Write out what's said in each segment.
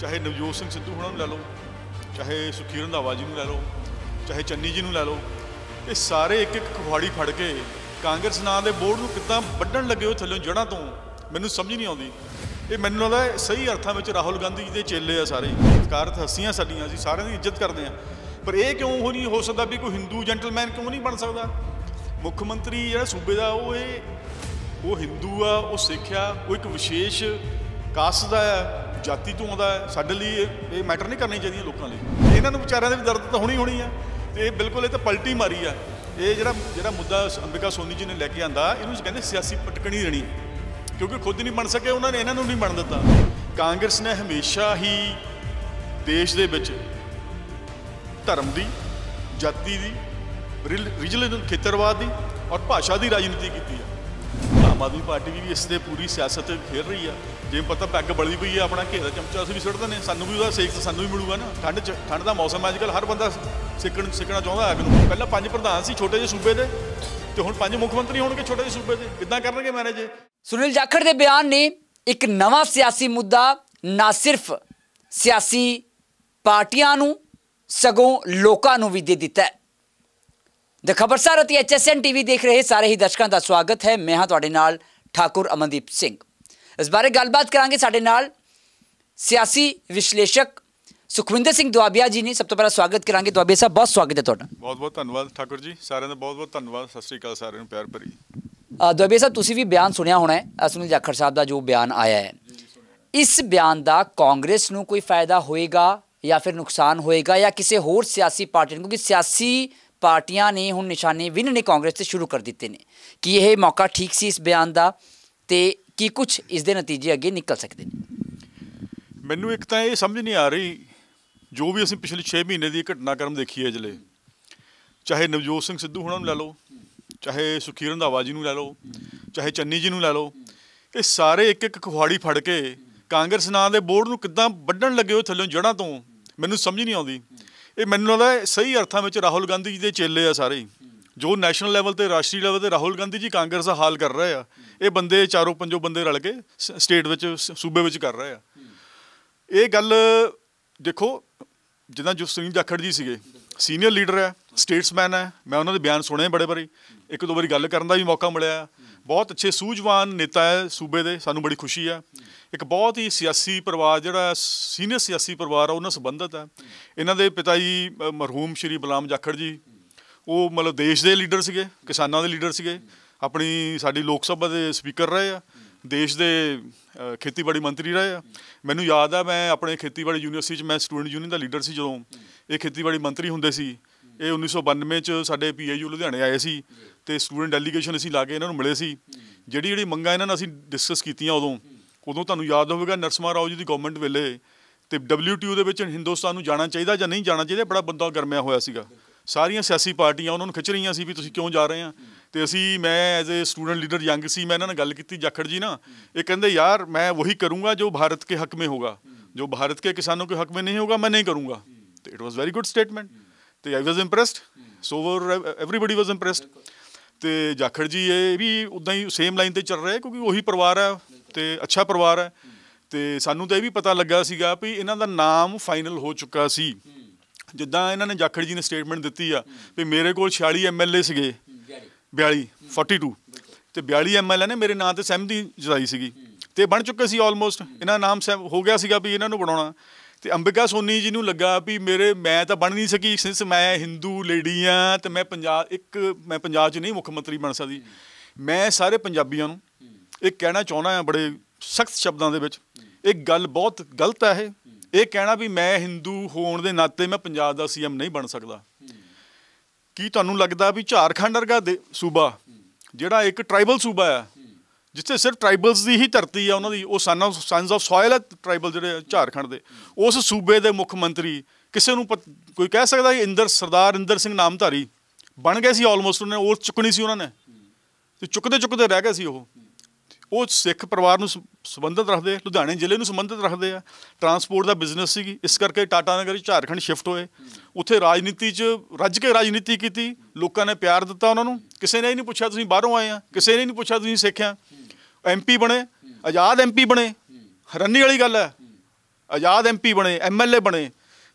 ਚਾਹੇ ਨਵਜੋਤ ਸਿੰਘ ਸਿੱਧੂ ਹੁਣਾਂ ਨੂੰ ਲੈ ਲਓ ਚਾਹੇ ਸੁਖੀ ਰੰਧਾਵਾ ਜੀ ਨੂੰ ਲੈ ਲਓ ਚਾਹੇ ਚੰਨੀ ਜੀ ਨੂੰ ਲੈ ਲਓ ਇਹ ਸਾਰੇ ਇੱਕ ਇੱਕ ਕੁਹਾੜੀ ਫੜ ਕੇ ਕਾਂਗਰਸ ਨਾਂ ਦੇ ਬੋਰਡ ਨੂੰ ਕਿੱਦਾਂ ਵੱਢਣ ਲੱਗੇ ਹੋ ਥੱਲੇ ਜੜਾਂ ਤੋਂ ਮੈਨੂੰ ਸਮਝ ਨਹੀਂ ਆਉਂਦੀ ਇਹ ਮੈਨੂੰ ਲੱਗਦਾ ਸਹੀ ਅਰਥਾਂ ਵਿੱਚ ਰਾਹੁਲ ਗਾਂਧੀ ਜੀ ਦੇ ਚੇਲੇ ਆ ਸਾਰੇ ਸਰਕਾਰਤ ਹੱਸੀਆਂ ਸਾਡੀਆਂ ਅਸੀਂ ਸਾਰਿਆਂ ਦੀ ਇੱਜ਼ਤ ਕਰਦੇ ਆ ਪਰ ਇਹ ਕਿਉਂ ਹੋ ਨਹੀਂ ਹੋ ਸਕਦਾ ਵੀ ਕੋਈ ਹਿੰਦੂ ਜੈਂਟਲਮੈਨ ਕਿਉਂ ਨਹੀਂ ਬਣ ਸਕਦਾ ਮੁੱਖ ਮੰਤਰੀ ਜਿਹੜਾ ਸੂਬੇ ਦਾ ਉਹ ਇਹ ਉਹ ਹਿੰਦੂ ਆ ਉਹ ਸਿੱਖ ਆ ਉਹ ਇੱਕ ਵਿਸ਼ੇਸ਼ ਕਾਸਟ ਦਾ ਆ ਜਾਤੀ ਤੋਂ ਆਉਂਦਾ ਹੈ ਸਾਡੇ ਲਈ ਇਹ ਮੈਟਰ ਨਹੀਂ ਕਰਨੀ ਚਾਹੀਦੀ ਲੋਕਾਂ ਲਈ ਇਹਨਾਂ ਨੂੰ ਵਿਚਾਰਿਆਂ ਦੇ ਵੀ ਦਰਦ ਤਾਂ ਹੋਣੀ ਹੋਣੀ ਆ ਤੇ ਇਹ ਬਿਲਕੁਲ ਇਹ ਤਾਂ ਪਲਟੀ ਮਾਰੀ ਆ ਇਹ ਜਿਹੜਾ ਜਿਹੜਾ ਮੁੱਦਾ ਅੰਬਿਕਾ ਸੋਨੀ ਜੀ ਨੇ ਲੈ ਕੇ ਆਂਦਾ ਇਹਨੂੰ ਕਹਿੰਦੇ ਸਿਆਸੀ ਪਟਕਣੀ ਰਣੀ ਕਿਉਂਕਿ ਖੁਦ ਨਹੀਂ ਬਣ ਸਕੇ ਉਹਨਾਂ ਨੇ ਇਹਨਾਂ ਨੂੰ ਨਹੀਂ ਬਣ ਦਿੱਤਾ ਕਾਂਗਰਸ ਨੇ ਹਮੇਸ਼ਾ ਹੀ ਦੇਸ਼ ਦੇ ਵਿੱਚ ਧਰਮ ਦੀ ਜਾਤੀ ਦੀ ਰਿਜਲ ਖੇਤਰਵਾਦ ਦੀ ਔਰ ਭਾਸ਼ਾ ਦੀ ਰਾਜਨੀਤੀ ਕੀਤੀ ਹੈ ਆਮ ਆਦਮੀ ਪਾਰਟੀ ਵੀ ਇਸ ਤੇ ਪੂਰੀ ਸਿਆਸਤ ਖੇਲ ਰਹੀ ਆ ਜੇ ਪਤਾ ਪੈਗ ਬੜੀ ਪਈ ਆ ਆਪਣਾ ਘੇਰਾ ਚਮਚਾ ਅਸੀਂ ਵੀ ਸੁੱਟ ਦਨੇ ਸਾਨੂੰ ਵੀ ਉਹਦਾ ਸੇਕ ਸਾਨੂੰ ਵੀ ਮਿਲੂਗਾ ਨਾ ਠੰਡ ਚ ਠੰਡ ਦਾ ਮੌਸਮ ਅੱਜ ਕੱਲ ਹਰ ਬੰਦਾ ਸਿੱਕਣ ਸਿੱਕਣਾ ਚਾਹੁੰਦਾ ਹੈ ਨੂੰ ਪਹਿਲਾਂ ਪੰਜ ਪ੍ਰਧਾਨ ਸੀ ਛੋਟੇ ਜਿਹੇ ਸੂਬੇ ਦੇ ਤੇ ਹੁਣ ਪੰਜ ਮੁੱਖ ਮੰਤਰੀ ਹੋਣਗੇ ਛੋਟੇ ਜਿਹੇ ਸੂਬੇ ਦੇ ਕਿੱਦਾਂ ਕਰਨਗੇ ਮੈਨੇਜ ਸੁਨੀਲ ਜਾਖੜ ਦੇ ਬਿਆਨ ਨੇ ਇੱਕ ਨਵਾਂ ਸਿਆਸੀ ਮੁੱਦਾ ਨਾ ਸਿਰਫ ਸਿਆਸੀ ਪਾਰਟੀਆਂ ਨੂੰ ਸਗੋਂ ਲੋਕਾਂ ਨੂੰ ਵੀ ਦੇ ਦਿੱਤਾ ਹੈ ਦ ਖਬਰਸਾਰ ਅਤੇ ਐਚਐਸਐਨ ਟੀਵੀ ਦੇਖ ਰਹੇ ਸਾਰੇ ਹੀ ਦਰਸ਼ਕਾਂ ਦਾ ਸਵਾਗਤ ਹੈ ਮੈਂ ਹਾਂ ਤੁਹਾਡੇ ਨਾਲ ਠਾਕੁਰ ਅਮਨਦੀਪ ਸਿੰਘ ਇਸ ਬਾਰੇ ਗੱਲਬਾਤ ਕਰਾਂਗੇ ਸਾਡੇ ਨਾਲ ਸਿਆਸੀ ਵਿਸ਼ਲੇਸ਼ਕ ਸੁਖਵਿੰਦਰ ਸਿੰਘ ਦੁਆਬਿਆ ਜੀ ਨੇ ਸਭ ਤੋਂ ਪਹਿਲਾਂ ਸਵਾਗਤ ਕਰਾਂਗੇ ਦੁਆਬਿਆ ਸਾਹਿਬ ਬਹੁਤ ਸਵਾਗਤ ਹੈ ਤੁਹਾਡਾ ਬਹੁਤ ਬਹੁਤ ਧੰਨਵਾਦ ਠਾਕੁਰ ਜੀ ਸਾਰਿਆਂ ਦਾ ਬਹੁਤ ਬਹੁਤ ਧੰਨਵਾਦ ਸਤਿ ਸ੍ਰੀ ਅਕਾਲ ਸਾਰਿਆਂ ਨੂੰ ਪਿਆਰ ਭਰੀ ਦੁਆਬਿਆ ਸਾਹਿਬ ਤੁਸੀਂ ਵੀ ਬਿਆਨ ਸੁਣਿਆ ਹੋਣਾ ਹੈ ਸੁਨੀਲ ਜਾਖੜ ਸਾਹਿਬ ਦਾ ਜੋ ਬਿਆਨ ਆਇਆ ਹੈ ਇਸ ਬਿਆਨ ਦਾ ਕਾਂਗਰਸ ਨੂੰ ਕੋਈ ਫਾਇਦਾ ਹੋਏਗਾ ਜਾਂ ਫਿਰ ਨੁਕਸਾਨ ਹੋਏਗਾ ਜਾਂ ਕਿਸੇ ਹੋਰ ਸਿਆਸੀ ਪਾਰਟੀ ਨੂੰ ਕਿਉਂਕਿ ਸਿਆਸੀ ਪਾਰਟੀਆਂ ਨੇ ਹੁਣ ਨਿਸ਼ਾਨੇ ਵਿੰਨ ਨੇ ਕਾਂਗਰਸ ਤੇ ਸ਼ੁਰੂ ਕਰ ਦਿੱਤੇ ਨੇ ਕਿ ਇਹ ਮੌਕਾ ਠੀਕ ਸੀ ਇਸ ਬਿਆਨ ਦਾ ਤੇ ਕੀ ਕੁਝ ਇਸ ਦੇ ਨਤੀਜੇ ਅੱਗੇ ਨਿਕਲ ਸਕਦੇ ਨੇ ਮੈਨੂੰ ਇੱਕ ਤਾਂ ਇਹ ਸਮਝ ਨਹੀਂ ਆ ਰਹੀ ਜੋ ਵੀ ਅਸੀਂ ਪਿਛਲੇ 6 ਮਹੀਨੇ ਦੀ ਘਟਨਾਕ੍ਰਮ ਦੇਖੀ ਹੈ ਜਲੇ ਚਾਹੇ ਨਵਜੋਤ ਸਿੰਘ ਸਿੱਧੂ ਹੁਣਾਂ ਨੂੰ ਲੈ ਲਓ ਚਾਹੇ ਸੁਖੀ ਰੰਧਾਵਾ ਜੀ ਨੂੰ ਲੈ ਲਓ ਚਾਹੇ ਚੰਨੀ ਜੀ ਨੂੰ ਲੈ ਲਓ ਇਹ ਸਾਰੇ ਇੱਕ ਇੱਕ ਖੁਹਾੜੀ ਫੜ ਕੇ ਕਾਂਗਰਸ ਨਾਂ ਦੇ ਬੋਰਡ ਨੂੰ ਕਿੱਦਾਂ ਵੱਢਣ ਲੱਗੇ ਹੋ ਥੱਲੋਂ ਜੜਾਂ ਤੋਂ ਮੈਨੂੰ ਸਮਝ ਨਹੀਂ ਆਉਂਦੀ ਇਹ ਮੈਨੂੰ ਲੱਗਦਾ ਸਹੀ ਅਰਥਾਂ ਵਿੱਚ ਰਾਹੁਲ ਗਾਂਧੀ ਜੀ ਦੇ ਚੇਲੇ ਆ ਸਾਰੇ ਜੋ ਨੈਸ਼ਨਲ ਲੈਵਲ ਤੇ ਰਾਸ਼ਟਰੀ ਲੈਵਲ ਤੇ ਰਾਹੁਲ ਗਾਂਧੀ ਜੀ ਕਾਂਗਰਸ ਦਾ ਹਾਲ ਕਰ ਰਹੇ ਆ ਇਹ ਬੰਦੇ ਚਾਰੋਂ ਪੰਜੋਂ ਬੰਦੇ ਰਲ ਕੇ ਸਟੇਟ ਵਿੱਚ ਸੂਬੇ ਵਿੱਚ ਕਰ ਰਹੇ ਆ ਇਹ ਗੱਲ ਦੇਖੋ ਜਿੱਦਾਂ ਜਸਵੀਨ ਜਾਖੜ ਜੀ ਸੀਗੇ ਸੀਨੀਅਰ ਲੀਡਰ ਹੈ ਸਟੇਟਸਮੈਨ ਹੈ ਮੈਂ ਉਹਨਾਂ ਦੇ ਬਿਆਨ ਸੁਣੇ ਬੜੇ ਬੜੇ ਇੱਕ ਦੋ ਵਾਰੀ ਗੱਲ ਕਰਨ ਦਾ ਵੀ ਮੌਕਾ ਮਿਲਿਆ ਬਹੁਤ ਅੱਛੇ ਸੂਝਵਾਨ ਨੇਤਾ ਹੈ ਸੂਬੇ ਦੇ ਸਾਨੂੰ ਬੜੀ ਖੁਸ਼ੀ ਆ ਇੱਕ ਬਹੁਤ ਹੀ ਸਿਆਸੀ ਪਰਿਵਾਰ ਜਿਹੜਾ ਸੀਨੀਅਰ ਸਿਆਸੀ ਪਰਿਵਾਰ ਆ ਉਹਨਾਂ ਸੰਬੰਧਤ ਹੈ ਇਹਨਾਂ ਦੇ ਪਿਤਾ ਜੀ ਮਰਹੂਮ ਸ਼੍ਰੀ ਬਲਾਮ ਜਾਖੜ ਜੀ ਉਹ ਮਤਲਬ ਦੇਸ਼ ਦੇ ਲੀਡਰ ਸੀਗੇ ਕਿਸਾਨਾਂ ਦੇ ਲੀਡਰ ਸੀਗੇ ਆਪਣੀ ਸਾਡੀ ਲੋਕ ਸਭਾ ਦੇ ਸਪੀਕਰ ਰਹੇ ਆ ਦੇਸ਼ ਦੇ ਖੇਤੀਬਾੜੀ ਮੰਤਰੀ ਰਹੇ ਆ ਮੈਨੂੰ ਯਾਦ ਆ ਮੈਂ ਆਪਣੇ ਖੇਤੀਬਾੜੀ ਯੂਨੀਵਰਸਿਟੀ 'ਚ ਮੈਂ ਸਟੂਡੈਂਟ ਯੂਨੀਅਨ ਦਾ ਲੀਡਰ ਸੀ ਜਦੋਂ ਇਹ ਖੇਤੀਬਾੜੀ ਮੰਤਰੀ ਹੁੰਦੇ ਸੀ ਇਹ 1992 'ਚ ਸਾਡੇ ਪੀਏਯੂ ਲੁਧਿਆਣੇ ਆਏ ਸੀ ਤੇ ਸਟੂਡੈਂਟ ਡੈਲੀਗੇਸ਼ਨ ਅਸੀਂ ਲਾ ਕੇ ਇਹਨਾਂ ਨੂੰ ਮਿਲੇ ਸੀ ਜਿਹੜੀ ਜਿਹੜੀ ਮੰਗਾਂ ਇਹਨਾਂ ਨਾਲ ਅਸੀਂ ਡਿਸਕਸ ਕੀਤੀਆਂ ਉਦੋਂ ਉਦੋਂ ਤੁਹਾਨੂੰ ਯਾਦ ਹੋਵੇਗਾ ਨਰਸਮਾ ਰਾਓ ਜੀ ਦੀ ਗਵਰਨਮੈਂਟ ਵੇਲੇ ਤੇ WTO ਦੇ ਵਿੱਚ ਹਿੰਦੁਸਤਾਨ ਨੂੰ ਜਾਣਾ ਚਾਹੀਦਾ ਜਾਂ ਨਹੀਂ ਜਾਣਾ ਚਾਹੀਦਾ ਬੜਾ ਬੰਦਾ ਗਰਮਿਆ ਹੋਇਆ ਸੀਗਾ ਸਾਰੀਆਂ ਸਿਆਸੀ ਪਾਰਟੀਆਂ ਉਹਨਾਂ ਨੂੰ ਖਿੱਚ ਰਹੀਆਂ ਸੀ ਵੀ ਤੁਸੀਂ ਕਿਉਂ ਜਾ ਰਹੇ ਆ ਤੇ ਅਸੀਂ ਮੈਂ as a student leader young ਸੀ ਮੈਂ ਇਹਨਾਂ ਨਾਲ ਗੱਲ ਕੀਤੀ ਜਾਖੜ ਜੀ ਨਾ ਇਹ ਕਹਿੰਦੇ ਯਾਰ ਮੈਂ ਉਹੀ ਕਰੂੰਗਾ ਜੋ ਭਾਰਤ ਕੇ ਹੱਕ ਮੇ ਹੋਗਾ ਜੋ ਭਾਰਤ ਕੇ ਕਿਸਾਨੋਂ ਕੇ ਹੱਕ ਮੇ ਨਹੀਂ ਹੋਗਾ ਮੈਂ ਨਹੀਂ ਕਰੂੰਗਾ ਤੇ it was very good statement ਤੇ ਆਈ ਵਾਸ ਇੰਪ੍ਰੈਸਡ ਸੋ ਵਰ ਐਵਰੀਬਾਡੀ ਵਾਸ ਇੰਪ੍ਰੈਸਡ ਤੇ ਜਾਖੜ ਜੀ ਇਹ ਵੀ ਉਦਾਂ ਹੀ ਸੇਮ ਲਾਈਨ ਤੇ ਚੱਲ ਰਹੇ ਕਿਉਂਕਿ ਉਹੀ ਪਰਿਵਾਰ ਹੈ ਤੇ ਅੱਛਾ ਪਰਿਵਾਰ ਹੈ ਤੇ ਸਾਨੂੰ ਤਾਂ ਇਹ ਵੀ ਪਤਾ ਲੱਗਾ ਸੀਗਾ ਵੀ ਇਹਨਾਂ ਦਾ ਨਾਮ ਫਾਈਨਲ ਹੋ ਚੁੱਕਾ ਸੀ ਜਿੱਦਾਂ ਇਹਨਾਂ ਨੇ ਜਾਖੜ ਜੀ ਨੇ ਸਟੇਟਮੈਂਟ ਦਿੱਤੀ ਆ ਵੀ ਮੇਰੇ ਕੋਲ 46 ਐਮਐਲਏ ਸੀਗੇ 42 42 ਤੇ 42 ਐਮਐਲਏ ਨੇ ਮੇਰੇ ਨਾਂ ਤੇ ਸਹਿਮਤੀ ਜਤਾਈ ਸੀਗੀ ਤੇ ਬਣ ਚੁੱਕੇ ਸੀ ਆਲਮੋਸਟ ਇਹਨਾਂ ਨਾਮ ਹੋ ਗਿਆ ਸੀਗਾ ਵੀ ਇਹਨਾਂ ਨੂੰ ਬਣਾਉਣਾ ਤੇ ਅੰਬਿਕਾ ਸੋਨੀ ਜੀ ਨੂੰ ਲੱਗਾ ਵੀ ਮੇਰੇ ਮੈਂ ਤਾਂ ਬਣ ਨਹੀਂ ਸਕੀ ਸਿੰਸ ਮੈਂ ਹਿੰਦੂ ਲੇਡੀ ਆ ਤੇ ਮੈਂ ਪੰਜਾਬ ਇੱਕ ਮੈਂ ਪੰਜਾਬ 'ਚ ਨਹੀਂ ਮੁੱਖ ਮੰਤਰੀ ਬਣ ਸਕਦੀ ਮੈਂ ਸਾਰੇ ਪੰਜਾਬੀਆਂ ਨੂੰ ਇਹ ਕਹਿਣਾ ਚਾਹੁੰਦਾ ਹਾਂ ਬੜੇ ਸਖਤ ਸ਼ਬਦਾਂ ਦੇ ਵਿੱਚ ਇਹ ਗੱਲ ਬਹੁਤ ਗਲਤ ਹੈ ਇਹ ਇਹ ਕਹਿਣਾ ਵੀ ਮੈਂ ਹਿੰਦੂ ਹੋਣ ਦੇ ਨਾਤੇ ਮੈਂ ਪੰਜਾਬ ਦਾ ਸੀਐਮ ਨਹੀਂ ਬਣ ਸਕਦਾ ਕੀ ਤੁਹਾਨੂੰ ਲੱਗਦਾ ਵੀ ਝਾਰਖੰਡ ਵਰਗਾ ਸੂਬਾ ਜਿਹੜਾ ਇੱਕ ਟ੍ਰਾਈਬਲ ਸੂਬਾ ਹੈ ਜਿੱਥੇ ਸਿਰਫ ਟ੍ਰਾਈਬਲਸ ਦੀ ਹੀ ਧਰਤੀ ਆ ਉਹਨਾਂ ਦੀ ਉਹ son of sons of soil ਹੈ ਟ੍ਰਾਈਬਲ ਜਿਹੜੇ ਝਾਰਖੰਡ ਦੇ ਉਸ ਸੂਬੇ ਦੇ ਮੁੱਖ ਮੰਤਰੀ ਕਿਸੇ ਨੂੰ ਕੋਈ ਕਹਿ ਸਕਦਾ ਕਿ ਇੰਦਰ ਸਰਦਾਰ ਇੰਦਰ ਸਿੰਘ ਨਾਮਧਾਰੀ ਬਣ ਗਏ ਸੀ ਆਲਮੋਸਟ ਉਹਨੇ ਉਹ ਚੁੱਕਣੀ ਸੀ ਉਹਨਾਂ ਨੇ ਤੇ ਚੁੱਕਦੇ ਚੁੱਕਦੇ ਰਹਿ ਗਏ ਸੀ ਉਹ ਉਹ ਸਿੱਖ ਪਰਿਵਾਰ ਨੂੰ ਸੰਬੰਧਿਤ ਰੱਖਦੇ ਲੁਧਿਆਣੇ ਜ਼ਿਲ੍ਹੇ ਨੂੰ ਸੰਬੰਧਿਤ ਰੱਖਦੇ ਆ ਟਰਾਂਸਪੋਰਟ ਦਾ ਬਿਜ਼ਨਸ ਸੀ ਇਸ ਕਰਕੇ ਟਾਟਾ ਨਗਰ ਝਾਰਖੰਡ ਸ਼ਿਫਟ ਹੋਏ ਉੱਥੇ ਰਾਜਨੀਤੀ 'ਚ ਰੱਜ ਕੇ ਰਾਜਨੀਤੀ ਕੀਤੀ ਲੋਕਾਂ ਨੇ ਪਿਆਰ ਦਿੱਤਾ ਉਹਨਾਂ ਨੂੰ ਕਿਸੇ ਨੇ ਇਹ ਨਹੀਂ ਪੁੱਛਿਆ ਤੁਸੀਂ ਬਾਹਰੋਂ ਆਏ ਆ ਕਿਸੇ ਨੇ ਨਹੀਂ ਪੁੱਛਿਆ ਤੁਸੀਂ ਸਿੱਖ ਆ ਐਮਪੀ ਬਣੇ ਆਜ਼ਾਦ ਐਮਪੀ ਬਣੇ ਹਰਨੀ ਵਾਲੀ ਗੱਲ ਹੈ ਆਜ਼ਾਦ ਐਮਪੀ ਬਣੇ ਐਮਐਲਏ ਬਣੇ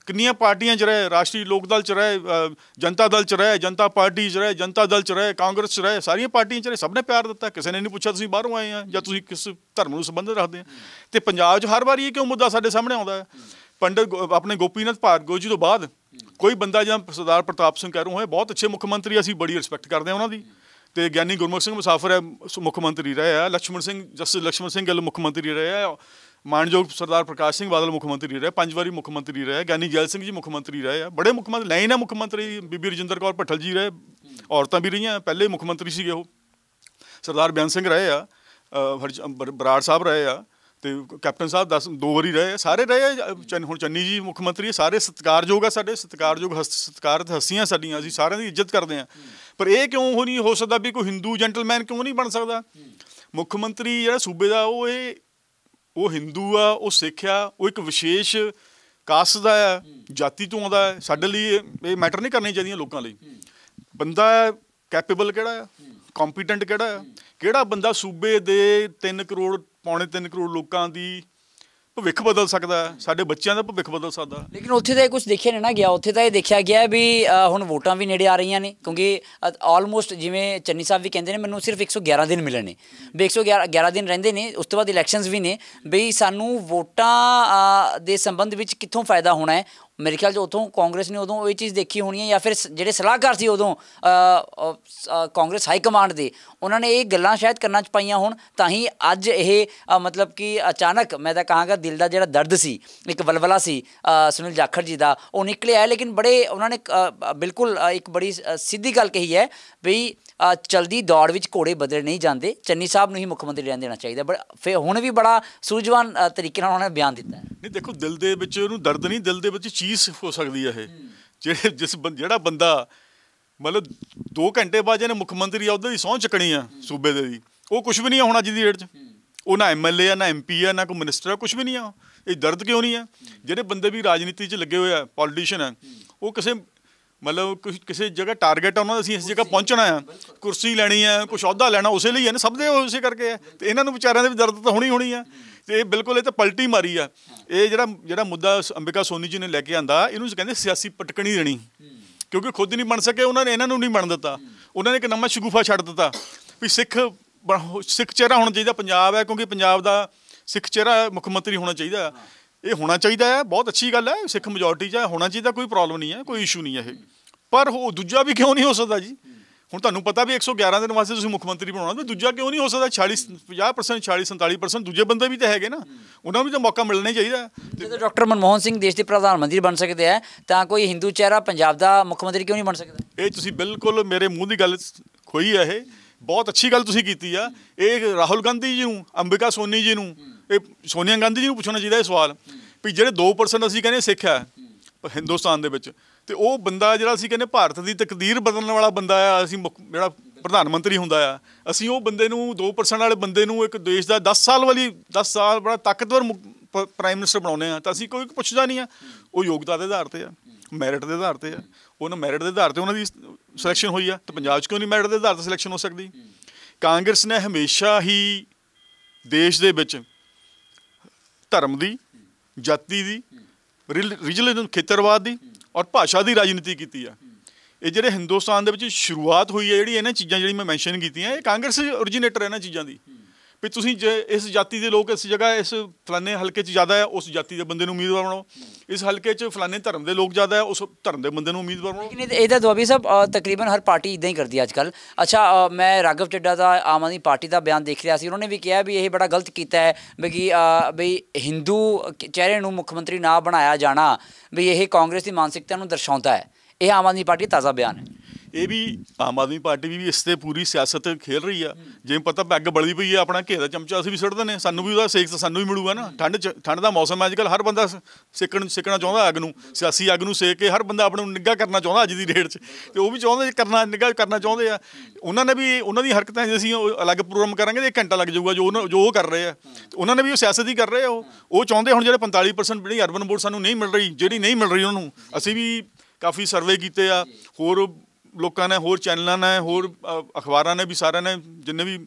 ਕਿੰਨੀਆਂ ਪਾਰਟੀਆਂ ਚ ਰਹੇ ਰਾਸ਼ਟਰੀ ਲੋਕ ਦਲ ਚ ਰਹੇ ਜਨਤਾ ਦਲ ਚ ਰਹੇ ਜਨਤਾ ਪਾਰਟੀ ਚ ਰਹੇ ਜਨਤਾ ਦਲ ਚ ਰਹੇ ਕਾਂਗਰਸ ਚ ਰਹੇ ਸਾਰੀਆਂ ਪਾਰਟੀਆਂ ਚ ਰਹੇ ਸਭ ਨੇ ਪਿਆਰ ਦਿੱਤਾ ਕਿਸੇ ਨੇ ਨਹੀਂ ਪੁੱਛਿਆ ਤੁਸੀਂ ਬਾਹਰੋਂ ਆਏ ਆ ਜਾਂ ਤੁਸੀਂ ਕਿਸ ਧਰਮ ਨੂੰ ਸੰਬੰਧ ਰੱਖਦੇ ਆ ਤੇ ਪੰਜਾਬ ਚ ਹਰ ਵਾਰੀ ਇਹ ਕਿਉਂ ਮੁੱਦਾ ਸਾਡੇ ਸਾਹਮਣੇ ਆਉਂਦਾ ਹੈ ਪੰਡਤ ਆਪਣੇ ਗੋਪੀਨਾਥ ਭਾਰਗੋ ਜੀ ਤੋਂ ਬਾਅਦ ਕੋਈ ਬੰਦਾ ਜਾਂ ਸਰਦਾਰ ਪ੍ਰਤਾਪ ਸਿੰਘ ਰਹੇ ਹੋਏ ਬਹੁਤ ਅੱਛੇ ਮੁੱਖ ਮੰਤਰੀ ਅਸੀਂ ਬੜੀ ਰਿਸਪੈਕਟ ਕਰਦੇ ਆ ਉਹਨਾਂ ਦੀ ਤੇ ਗਿਆਨੀ ਗੁਰਮੁਖ ਸਿੰਘ ਮੁਸਾਫਰ ਹੈ ਮੁੱਖ ਮੰਤਰੀ ਰਹੇ ਆ ਲక్ష్ਮਣ ਸਿੰਘ ਜਸਟਿਸ ਲక్ష్ਮਣ ਸਿੰਘ ਗੱਲ ਮੁੱਖ ਮੰਤਰੀ ਰਹੇ ਆ ਮਾਨਯੋਗ ਸਰਦਾਰ ਪ੍ਰਕਾਸ਼ ਸਿੰਘ ਬਾਦਲ ਮੁੱਖ ਮੰਤਰੀ ਰਹੇ ਪੰਜ ਵਾਰੀ ਮੁੱਖ ਮੰਤਰੀ ਰਹੇ ਗਿਆਨੀ ਜੈਲ ਸਿੰਘ ਜੀ ਮੁੱਖ ਮੰਤਰੀ ਰਹੇ ਆ ਬੜੇ ਮੁੱਖ ਮੰਤਰੀ ਨਹੀਂ ਨਾ ਮੁੱਖ ਮੰਤਰੀ ਬੀਬੀ ਰਜਿੰਦਰ ਕੌਰ ਭੱਟਲ ਜੀ ਰਹੇ ਔਰਤਾਂ ਵੀ ਰਹੀਆਂ ਪਹਿਲੇ ਮੁੱਖ ਮੰਤਰੀ ਸੀਗੇ ਉਹ ਸਰਦਾਰ ਬਿਆਨ ਸਿੰਘ ਰਹੇ ਆ ਬਰਾੜ ਸਾਹਿਬ ਰਹੇ ਆ ਤੇ ਕੈਪਟਨ ਸਾਹਿਬ ਦਸ ਦੋ ਵਾਰੀ ਰਹੇ ਸਾਰੇ ਰਹੇ ਹੁਣ ਚੰਨੀ ਜੀ ਮੁੱਖ ਮੰਤਰੀ ਸਾਰੇ ਸਤਿਕਾਰਯੋਗ ਆ ਸਾਡੇ ਸਤਿਕਾਰਯੋਗ ਸਤਿਕਾਰਤ ਹਸੀਆਂ ਸਾਡੀਆਂ ਅਸੀਂ ਸਾਰਿਆਂ ਦੀ ਇੱਜ਼ਤ ਕਰਦੇ ਆ ਪਰ ਇਹ ਕਿਉਂ ਹੋ ਨਹੀਂ ਹੋ ਸਕਦਾ ਵੀ ਕੋਈ ਹਿੰਦੂ ਜੈਂਟਲਮੈਨ ਕਿਉਂ ਨਹੀਂ ਬਣ ਸਕਦਾ ਮੁੱਖ ਮੰਤਰੀ ਜਿਹੜਾ ਸੂਬੇ ਦਾ ਉਹ ਇਹ ਉਹ Hindu ਆ ਉਹ ਸਿੱਖ ਆ ਉਹ ਇੱਕ ਵਿਸ਼ੇਸ਼ ਕਾਸਟ ਦਾ ਆ ਜਾਤੀ ਤੋਂ ਆਉਂਦਾ ਹੈ ਸਾਡੇ ਲਈ ਇਹ ਮੈਟਰ ਨਹੀਂ ਕਰਨੀ ਚਾਹੀਦੀਆਂ ਲੋਕਾਂ ਲਈ ਬੰਦਾ ਕੈਪੇਬਲ ਕਿਹੜਾ ਆ ਕੰਪੀਟੈਂਟ ਕਿਹੜਾ ਆ ਕਿਹੜਾ ਬੰਦਾ ਸੂਬੇ ਦੇ 3 ਕਰੋੜ ਪੌਣੇ 3 ਕਰੋੜ ਲੋਕਾਂ ਦੀ ਭਵਿੱਖ ਬਦਲ ਸਕਦਾ ਸਾਡੇ ਬੱਚਿਆਂ ਦਾ ਭਵਿੱਖ ਬਦਲ ਸਕਦਾ ਲੇਕਿਨ ਉੱਥੇ ਤਾਂ ਇਹ ਕੁਝ ਦੇਖਿਆ ਨਹੀਂ ਨਾ ਗਿਆ ਉੱਥੇ ਤਾਂ ਇਹ ਦੇਖਿਆ ਗਿਆ ਵੀ ਹੁਣ ਵੋਟਾਂ ਵੀ ਨੇੜੇ ਆ ਰਹੀਆਂ ਨੇ ਕਿਉਂਕਿ ਆਲਮੋਸਟ ਜਿਵੇਂ ਚੰਨੀ ਸਾਹਿਬ ਵੀ ਕਹਿੰਦੇ ਨੇ ਮੈਨੂੰ ਸਿਰਫ 111 ਦਿਨ ਮਿਲਣ ਨੇ ਵੀ 111 ਦਿਨ ਰਹਿੰਦੇ ਨੇ ਉਸ ਤੋਂ ਬਾਅਦ ਇਲੈਕਸ਼ਨਸ ਵੀ ਨੇ ਵੀ ਸਾਨੂੰ ਵੋਟਾਂ ਦੇ ਸੰਬੰਧ ਵਿੱਚ ਕਿੱਥੋਂ ਫਾਇਦਾ ਹੋਣਾ ਹੈ ਮੇਰੇ ਖਿਆਲ ਜੋ ਉਦੋਂ ਕਾਂਗਰਸ ਨੇ ਉਦੋਂ ਇਹ ਚੀਜ਼ ਦੇਖੀ ਹੋਣੀ ਹੈ ਜਾਂ ਫਿਰ ਜਿਹੜੇ ਸਲਾਹਕਾਰ ਸੀ ਉਦੋਂ ਕਾਂਗਰਸ ਹਾਈ ਕਮਾਂਡ ਦੇ ਉਹਨਾਂ ਨੇ ਇਹ ਗੱਲਾਂ ਸ਼ਾਇਦ ਕਰਨਾ ਚ ਪਾਈਆਂ ਹੋਣ ਤਾਂ ਹੀ ਅੱਜ ਇਹ ਮਤਲਬ ਕਿ ਅਚਾਨਕ ਮੈਂ ਤਾਂ ਕਹਾਂਗਾ ਦਿਲ ਦਾ ਜਿਹੜਾ ਦਰਦ ਸੀ ਇੱਕ ਬਲਬਲਾ ਸੀ ਸੁਨੀਲ ਜਾਖੜ ਜੀ ਦਾ ਉਹ ਨਿਕਲਿਆ ਲੇਕਿਨ ਬੜੇ ਉਹਨਾਂ ਨੇ ਬਿਲਕੁਲ ਇੱਕ ਬੜੀ ਸਿੱਧੀ ਗੱਲ ਕਹੀ ਹੈ ਵੀ ਚਲਦੀ ਦੌੜ ਵਿੱਚ ਘੋੜੇ ਬਦਲੇ ਨਹੀਂ ਜਾਂਦੇ ਚੰਨੀ ਸਾਹਿਬ ਨੂੰ ਹੀ ਮੁੱਖ ਮੰਤਰੀ ਰਹਿਣ ਦੇਣਾ ਚਾਹੀਦਾ ਪਰ ਫਿਰ ਹੁਣ ਵੀ ਬੜਾ ਸੂਝਵਾਨ ਤਰੀਕੇ ਨਾਲ ਉਹਨੇ ਬਿਆਨ ਦਿੱਤਾ ਨਹੀਂ ਦੇਖੋ ਦਿਲ ਦੇ ਵਿੱਚ ਉਹਨੂੰ ਦਰਦ ਨਹੀਂ ਦਿਲ ਦੇ ਵਿੱਚ ਚੀਜ਼ ਹੋ ਸਕਦੀ ਹੈ ਇਹ ਜਿਹੜੇ ਜਿਸ ਜਿਹੜਾ ਬੰਦਾ ਮਤਲਬ 2 ਘੰਟੇ ਬਾਅਦ ਇਹਨੇ ਮੁੱਖ ਮੰਤਰੀ ਆ ਉਹਦੇ ਦੀ ਸੌਂ ਚੱਕਣੀ ਆ ਸੂਬੇ ਦੇ ਦੀ ਉਹ ਕੁਝ ਵੀ ਨਹੀਂ ਹੁਣ ਅੱਜ ਦੀ ਡੇਟ 'ਚ ਉਹ ਨਾ ਐਮਐਲਏ ਆ ਨਾ ਐਮਪੀ ਆ ਨਾ ਕੋਈ ਮਿਨਿਸਟਰ ਆ ਕੁਝ ਵੀ ਨਹੀਂ ਆ ਇਹ ਦਰਦ ਕਿਉਂ ਨਹੀਂ ਆ ਜਿਹੜੇ ਬੰਦੇ ਵੀ ਰਾਜਨੀਤੀ 'ਚ ਲੱਗੇ ਹੋਏ ਆ ਪੋਲੀਟੀਸ਼ੀਅਨ ਆ ਉਹ ਕਿਸੇ ਮਤਲਬ ਕੁਝ ਕਿਸੇ ਜਗ੍ਹਾ ਟਾਰਗੇਟ ਆ ਉਹਨਾਂ ਦਾ ਅਸੀਂ ਇਸ ਜਗ੍ਹਾ ਪਹੁੰਚਣਾ ਆ ਕੁਰਸੀ ਲੈਣੀ ਆ ਕੁਝ ਅਹੁਦਾ ਲੈਣਾ ਉਸੇ ਲਈ ਹੈ ਨਾ ਸਭ ਦੇ ਉਸੇ ਕਰਕੇ ਆ ਤੇ ਇਹਨਾਂ ਨੂੰ ਵਿਚਾਰਿਆਂ ਦੇ ਵੀ ਦਰਦ ਤਾਂ ਹੋਣੀ ਹੋਣੀ ਆ ਤੇ ਇਹ ਬਿਲਕੁਲ ਇਹ ਤਾਂ ਪਲਟੀ ਮਾਰੀ ਆ ਇਹ ਜਿਹੜਾ ਜਿਹੜਾ ਮੁੱਦਾ ਅੰਬਿਕਾ ਸੋਨੀ ਜੀ ਨੇ ਲੈ ਕੇ ਆਂਦਾ ਇਹਨੂੰ ਕਹਿੰਦੇ ਸਿਆਸੀ ਪਟਕਣੀ ਦੇਣੀ ਕਿਉਂਕਿ ਖੁਦ ਨਹੀਂ ਬਣ ਸਕੇ ਉਹਨਾਂ ਨੇ ਇਹਨਾਂ ਨੂੰ ਨਹੀਂ ਬਣ ਦਿੱਤਾ ਉਹਨਾਂ ਨੇ ਇੱਕ ਨਵਾਂ ਸ਼ਗੂਫਾ ਛੱਡ ਦਿੱਤਾ ਵੀ ਸਿੱਖ ਸਿੱਖ ਚਿਹਰਾ ਹੋਣਾ ਚਾਹੀਦਾ ਪੰਜਾਬ ਹੈ ਕਿਉਂਕਿ ਪੰਜਾਬ ਦਾ ਸਿੱਖ ਚਿਹਰਾ ਮੁੱਖ ਮੰਤਰੀ ਹੋਣਾ ਚਾਹੀਦਾ ਇਹ ਹੋਣਾ ਚਾਹੀਦਾ ਹੈ ਬਹੁਤ ਅੱਛੀ ਗੱਲ ਹੈ ਸਿੱਖ ਮੈਜੋਰਟੀ 'ਚ ਹੋਣਾ ਚਾਹੀਦਾ ਕੋਈ ਪ੍ਰੋਬਲਮ ਨਹੀਂ ਹੈ ਕੋਈ ਇਸ਼ੂ ਨਹੀਂ ਹੈ ਇਹ ਪਰ ਉਹ ਦੂਜਾ ਵੀ ਕਿਉਂ ਨਹੀਂ ਹੋ ਸਕਦਾ ਜੀ ਹੁਣ ਤੁਹਾਨੂੰ ਪਤਾ ਵੀ 111 ਦਿਨ ਵਾਸਤੇ ਤੁਸੀਂ ਮੁੱਖ ਮੰਤਰੀ ਬਣਾਉਣਾ ਤੇ ਦੂਜਾ ਕਿਉਂ ਨਹੀਂ ਹੋ ਸਕਦਾ 46 50% 40 47% ਦੂਜੇ ਬੰਦੇ ਵੀ ਤਾਂ ਹੈਗੇ ਨਾ ਉਹਨਾਂ ਨੂੰ ਵੀ ਤਾਂ ਮੌਕਾ ਮਿਲਣਾ ਚਾਹੀਦਾ ਜਦੋਂ ਡਾਕਟਰ ਮਨਮੋਹਨ ਸਿੰਘ ਦੇਸ਼ ਦੇ ਪ੍ਰਧਾਨ ਮੰਤਰੀ ਬਣ ਸਕਦੇ ਆ ਤਾਂ ਕੋਈ ਹਿੰਦੂ ਚਿਹਰਾ ਪੰਜਾਬ ਦਾ ਮੁੱਖ ਮੰਤਰੀ ਕਿਉਂ ਨਹੀਂ ਬਣ ਸਕਦਾ ਇਹ ਤੁਸੀਂ ਬਿਲਕੁਲ ਮੇਰੇ ਮੂੰਹ ਦੀ ਗੱਲ ਖੋਈ ਹੈ ਇਹ ਬਹੁਤ ਅੱਛੀ ਗੱਲ ਤੁਸੀਂ ਕੀਤੀ ਆ ਇਹ ਰਾਹੁਲ ਗਾਂਧੀ ਜੀ ਨੂੰ ਅੰਬਿਕਾ ਸੋਨੀ ਜੀ ਨੂੰ ਇਹ ਸੋਨੀਆ ਗਾਂਧੀ ਜੀ ਨੂੰ ਪੁੱਛਣਾ ਚਾਹੀਦਾ ਇਹ ਸਵਾਲ ਵੀ ਜਿਹੜੇ 2% ਅਸੀਂ ਕਹਿੰਦੇ ਸਿੱਖ ਹੈ ਹਿੰਦੁਸਤਾਨ ਦੇ ਵਿੱਚ ਤੇ ਉਹ ਬੰਦਾ ਜਿਹੜਾ ਅਸੀਂ ਕਹਿੰਦੇ ਭਾਰਤ ਦੀ ਤਕਦੀਰ ਬਦਲਣ ਵਾਲਾ ਬੰਦਾ ਆ ਅਸੀਂ ਜਿਹੜਾ ਪ੍ਰਧਾਨ ਮੰਤਰੀ ਹੁੰਦਾ ਆ ਅਸੀਂ ਉਹ ਬੰਦੇ ਨੂੰ 2% ਵਾਲੇ ਬੰਦੇ ਨੂੰ ਇੱਕ ਦੇਸ਼ ਦਾ 10 ਸਾਲ ਵਾਲੀ 10 ਸਾਲ ਬੜਾ ਤਾਕਤਵਰ ਪ੍ਰਾਈਮ ਮਿਨਿਸਟਰ ਬਣਾਉਨੇ ਆ ਤਾਂ ਅਸੀਂ ਕੋਈ ਪੁੱਛਦਾ ਨਹੀਂ ਆ ਉਹ ਯੋਗਤਾ ਦੇ ਆਧਾਰ ਤੇ ਆ ਮੈਰਿਟ ਦੇ ਆਧਾਰ ਤੇ ਆ ਉਹਨਾਂ ਮੈਰਿਟ ਦੇ ਆਧਾਰ ਤੇ ਉਹਨਾਂ ਦੀ ਸਿਲੈਕਸ਼ਨ ਹੋਈ ਆ ਤੇ ਪੰਜਾਬ 'ਚ ਕਿਉਂ ਨਹੀਂ ਮੈਰਿਟ ਦੇ ਆਧਾਰ ਤੇ ਸਿਲੈਕਸ਼ਨ ਹੋ ਸਕਦੀ ਕਾਂਗਰਸ ਨੇ ਹਮੇਸ਼ਾ ਹੀ ਦੇਸ਼ ਦੇ ਵਿੱਚ ਧਰਮ ਦੀ ਜਾਤੀ ਦੀ ਰਿਲੀਜੀਅਨ ਖੇਤਰਵਾਦ ਦੀ ਔਰ ਭਾਸ਼ਾ ਦੀ ਰਾਜਨੀਤੀ ਕੀਤੀ ਆ ਇਹ ਜਿਹੜੇ ਹਿੰਦੁਸਤਾਨ ਦੇ ਵਿੱਚ ਸ਼ੁਰੂਆਤ ਹੋਈ ਹੈ ਜਿਹੜੀ ਇਹਨਾਂ ਚੀਜ਼ਾਂ ਜਿਹੜੀ ਮੈਂ ਮੈਂਸ਼ਨ ਕੀਤੀਆਂ ਇਹ ਕਾਂਗਰਸ ਓਰੀਜੀਨੇਟਰ ਹੈ ਇਹਨਾਂ ਚੀਜ਼ਾਂ ਦੀ ਵੀ ਤੁਸੀਂ ਜੇ ਇਸ ਜਾਤੀ ਦੇ ਲੋਕ ਇਸ ਜਗ੍ਹਾ ਇਸ ਫਲਾਣੇ ਹਲਕੇ 'ਚ ਜ਼ਿਆਦਾ ਹੈ ਉਸ ਜਾਤੀ ਦੇ ਬੰਦੇ ਨੂੰ ਉਮੀਦਵਾਰ ਬਣਾਓ ਇਸ ਹਲਕੇ 'ਚ ਫਲਾਣੇ ਧਰਮ ਦੇ ਲੋਕ ਜ਼ਿਆਦਾ ਹੈ ਉਸ ਧਰਮ ਦੇ ਬੰਦੇ ਨੂੰ ਉਮੀਦਵਾਰ ਬਣਾਓ ਲੇਕਿਨ ਇਹਦਾ ਦੁਆਬੀ ਸਾਹਿਬ ਤਕਰੀਬਨ ਹਰ ਪਾਰਟੀ ਇਦਾਂ ਹੀ ਕਰਦੀ ਹੈ ਅੱਜਕੱਲ ਅੱਛਾ ਮੈਂ ਰਾਗਵ ਚੱਡਾ ਦਾ ਆਮ ਆਦਮੀ ਪਾਰਟੀ ਦਾ ਬਿਆਨ ਦੇਖ ਰਿਹਾ ਸੀ ਉਹਨਾਂ ਨੇ ਵੀ ਕਿਹਾ ਵੀ ਇਹ ਬੜਾ ਗਲਤ ਕੀਤਾ ਹੈ ਵੀ ਵੀ ਹਿੰਦੂ ਚਿਹਰੇ ਨੂੰ ਮੁੱਖ ਮੰਤਰੀ ਨਾ ਬਣਾਇਆ ਜਾਣਾ ਵੀ ਇਹ ਕਾਂਗਰਸ ਦੀ ਮਾਨਸਿਕਤਾ ਨੂੰ ਦਰਸਾਉਂਦਾ ਹੈ ਇਹ ਆਮ ਆਦਮੀ ਪਾਰਟੀ ਤਾਜ਼ਾ ਬਿਆਨ ਹੈ ਇਹ ਵੀ ਆਮ ਆਦਮੀ ਪਾਰਟੀ ਵੀ ਇਸ ਤੇ ਪੂਰੀ ਸਿਆਸਤ ਖੇਲ ਰਹੀ ਆ ਜਿਵੇਂ ਪਤਾ ਪੈਗ ਬਲਦੀ ਪਈ ਆ ਆਪਣਾ ਘੇ ਦਾ ਚਮਚਾ ਅਸੀਂ ਵੀ ਸੁੱਟ ਦਿੰਦੇ ਸਾਨੂੰ ਵੀ ਉਹਦਾ ਸੇਕ ਤਾਂ ਸਾਨੂੰ ਵੀ ਮਿਲੂਗਾ ਨਾ ਠੰਡ ਠੰਡ ਦਾ ਮੌਸਮ ਹੈ ਅੱਜਕੱਲ ਹਰ ਬੰਦਾ ਸੇਕਣ ਸੇਕਣਾ ਚਾਹੁੰਦਾ ਅੱਗ ਨੂੰ ਸਿਆਸੀ ਅੱਗ ਨੂੰ ਸੇਕ ਕੇ ਹਰ ਬੰਦਾ ਆਪਣੇ ਨੂੰ ਨਿੱਘਾ ਕਰਨਾ ਚਾਹੁੰਦਾ ਅੱਜ ਦੀ ਡੇਟ 'ਚ ਤੇ ਉਹ ਵੀ ਚਾਹੁੰਦੇ ਕਰਨਾ ਨਿੱਗਾ ਕਰਨਾ ਚਾਹੁੰਦੇ ਆ ਉਹਨਾਂ ਨੇ ਵੀ ਉਹਨਾਂ ਦੀ ਹਰਕਤਾਂ ਜੇ ਅਸੀਂ ਅਲੱਗ ਪ੍ਰੋਗਰਾਮ ਕਰਾਂਗੇ ਤੇ 1 ਘੰਟਾ ਲੱਗ ਜਾਊਗਾ ਜੋ ਜੋ ਉਹ ਕਰ ਰਹੇ ਆ ਉਹਨਾਂ ਨੇ ਵੀ ਉਹ ਸਿਆਸਤ ਹੀ ਕਰ ਰਹੇ ਆ ਉਹ ਚਾਹੁੰਦੇ ਹੁਣ ਜਿਹੜੇ 45% ਜਿਹੜੀ ਅਰਬਨ ਬੋਰਡ ਸਾਨੂੰ ਨਹੀਂ ਮਿਲ ਰਹੀ ਜਿਹੜੀ ਨਹੀਂ ਮਿਲ ਰਹੀ ਉਹਨਾਂ ਨੂੰ ਅਸੀਂ ਵੀ ਕਾਫੀ ਸਰਵੇ ਕੀਤੇ ਆ ਹੋਰ ਲੋਕਾਂ ਨੇ ਹੋਰ ਚੈਨਲਾਂ ਨੇ ਹੋਰ ਅਖਬਾਰਾਂ ਨੇ ਵੀ ਸਾਰਿਆਂ ਨੇ ਜਿੰਨੇ ਵੀ